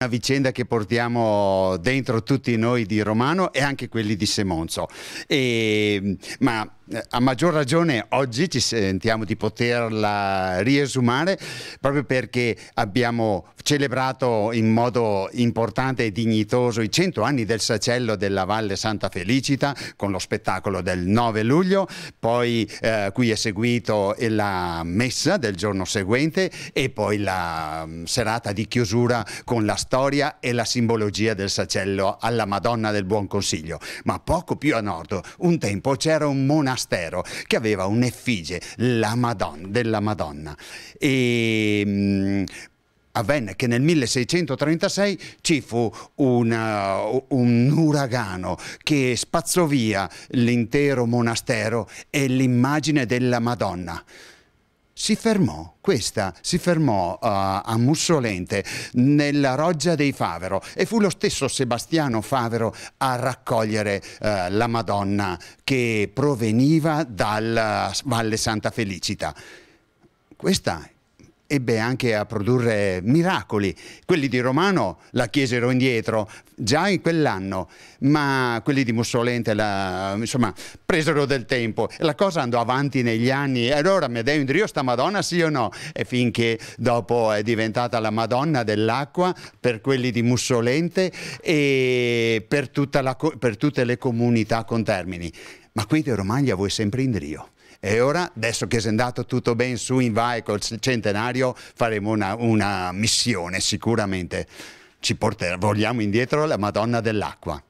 Una vicenda che portiamo dentro tutti noi di Romano e anche quelli di Semonzo. E, ehm, ma eh, a maggior ragione oggi ci sentiamo di poterla riesumare proprio perché abbiamo celebrato in modo importante e dignitoso i cento anni del sacello della Valle Santa Felicita con lo spettacolo del 9 luglio, poi eh, qui è seguito la messa del giorno seguente e poi la mm, serata di chiusura con la storia e la simbologia del sacello alla Madonna del Buon Consiglio. Ma poco più a nord, un tempo c'era un monastero monastero che aveva un'effigie Madonna, della Madonna. E, ehm, mh, avvenne che nel 1636 ci fu una, un uragano che spazzò via l'intero monastero e l'immagine della Madonna si fermò, questa si fermò uh, a Mussolente nella Roggia dei Favero e fu lo stesso Sebastiano Favero a raccogliere uh, la Madonna che proveniva dalla eh, Valle Santa Felicita. Questa ebbe anche a produrre miracoli. Quelli di Romano la chiesero indietro già in quell'anno, ma quelli di Mussolente la, insomma, presero del tempo. La cosa andò avanti negli anni. Allora Medeo Indrio sta Madonna sì o no? E finché dopo è diventata la Madonna dell'acqua per quelli di Mussolente e per, la, per tutte le comunità con termini. Ma qui di Romagna voi sempre Indrio. E ora, adesso che è andato tutto ben su in vai col centenario, faremo una, una missione sicuramente. Ci porterà, vogliamo indietro la Madonna dell'acqua.